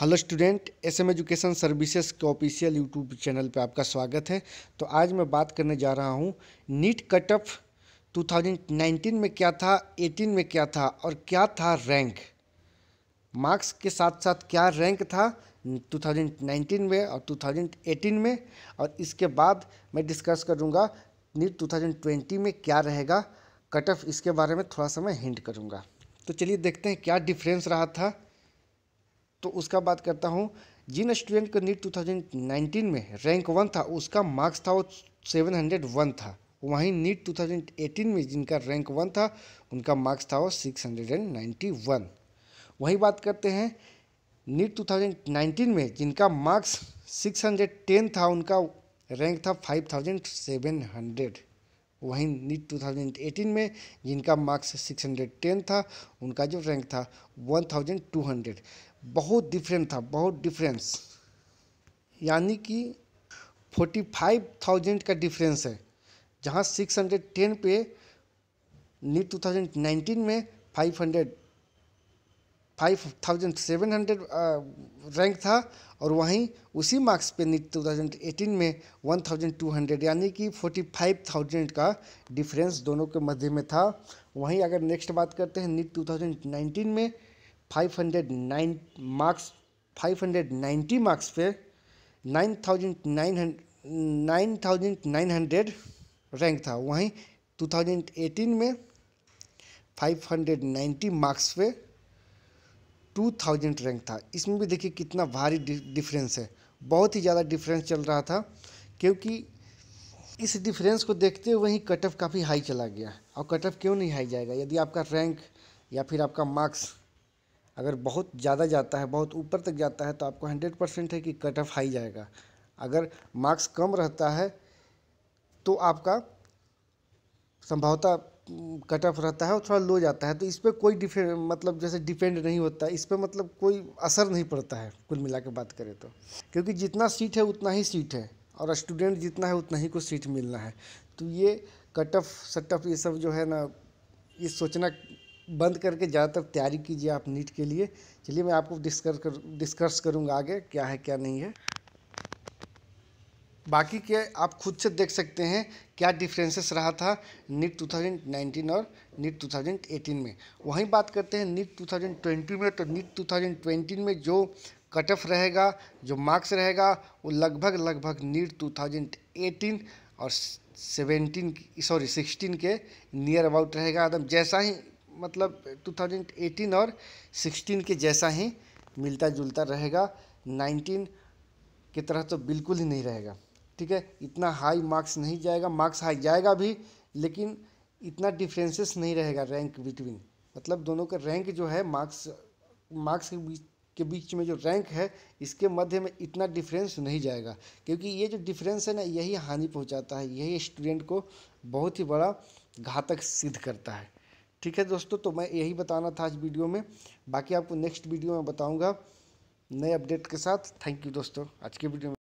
hello student S M education services के official YouTube channel पे आपका स्वागत है तो आज मैं बात करने जा रहा हूँ नीट कट ऑफ 2019 में क्या था 18 में क्या था और क्या था रैंक मार्क्स के साथ साथ क्या रैंक था 2019 में और 2018 में और इसके बाद मैं डिस्कस करूँगा नीट 2020 में क्या रहेगा कट ऑफ इसके बारे में थोड़ा सा मैं हिंट करूँगा तो चलिए देखते हैं क्या डिफरेंस रहा था तो उसका बात करता हूँ जिन स्टूडेंट का नीट 2019 में रैंक वन था उसका मार्क्स था वो 701 था वहीं नीट 2018 में जिनका रैंक वन था उनका मार्क्स था वो 691 वहीं बात करते हैं नीट 2019 में जिनका मार्क्स 610 था उनका रैंक था 5700 वहीं नीट 2018 में जिनका मार्क्स 610 था उनका जो रैंक था 1200 बहुत डिफरेंट था बहुत डिफरेंस यानी कि 45,000 का डिफरेंस है जहां 610 पे नीट 2019 में 500 5,700 रैंक uh, था और वहीं उसी मार्क्स पे नीट 2018 में 1,200 यानी कि 45,000 का डिफरेंस दोनों के मध्य में था वहीं अगर नेक्स्ट बात करते हैं नीट 2019 में 509 मार्क्स 590 मार्क्स पे 9,900 9,900 रैंक था वहीं 2018 में 590 मार्क्स पे टू थाउजेंड रैंक था इसमें भी देखिए कितना भारी डिफरेंस है बहुत ही ज़्यादा डिफरेंस चल रहा था क्योंकि इस डिफरेंस को देखते हुए ही कट ऑफ काफ़ी हाई चला गया और कट ऑफ क्यों नहीं हाई जाएगा यदि आपका रैंक या फिर आपका मार्क्स अगर बहुत ज़्यादा जाता है बहुत ऊपर तक जाता है तो आपको हंड्रेड परसेंट है कि कट ऑफ हाई जाएगा अगर मार्क्स कम रहता है तो आपका संभवतः कट ऑफ रहता है और थोड़ा लो जाता है तो इस पर कोई डिफे मतलब जैसे डिपेंड नहीं होता इस पर मतलब कोई असर नहीं पड़ता है कुल मिला के बात करें तो क्योंकि जितना सीट है उतना ही सीट है और स्टूडेंट जितना है उतना ही को सीट मिलना है तो ये कट ऑफ सट ऑफ ये सब जो है ना ये सोचना बंद करके ज़्यादातर तैयारी कीजिए आप नीट के लिए चलिए मैं आपको डिस्कस कर डिस्कस करूँगा आगे क्या है क्या नहीं है बाकी के आप खुद से देख सकते हैं क्या डिफरेंसेस रहा था नीट 2019 और नीट 2018 में वहीं बात करते हैं नीट 2020 में तो नीट 2020 में जो कट ऑफ रहेगा जो मार्क्स रहेगा वो लगभग लगभग नीट 2018 और 17 सॉरी 16 के नियर अबाउट रहेगा एकदम जैसा ही मतलब 2018 और 16 के जैसा ही मिलता जुलता रहेगा 19 की तरह तो बिल्कुल ही नहीं रहेगा ठीक है इतना हाई मार्क्स नहीं जाएगा मार्क्स हाई जाएगा भी लेकिन इतना डिफ्रेंसेस नहीं रहेगा रैंक बिटवीन मतलब दोनों का रैंक जो है मार्क्स मार्क्स के बीच के बीच में जो रैंक है इसके मध्य में इतना डिफरेंस नहीं जाएगा क्योंकि ये जो डिफरेंस है ना यही हानि पहुंचाता है यही स्टूडेंट को बहुत ही बड़ा घातक सिद्ध करता है ठीक है दोस्तों तो मैं यही बताना था आज वीडियो में बाकी आपको नेक्स्ट वीडियो में बताऊँगा नए अपडेट के साथ थैंक यू दोस्तों आज के वीडियो में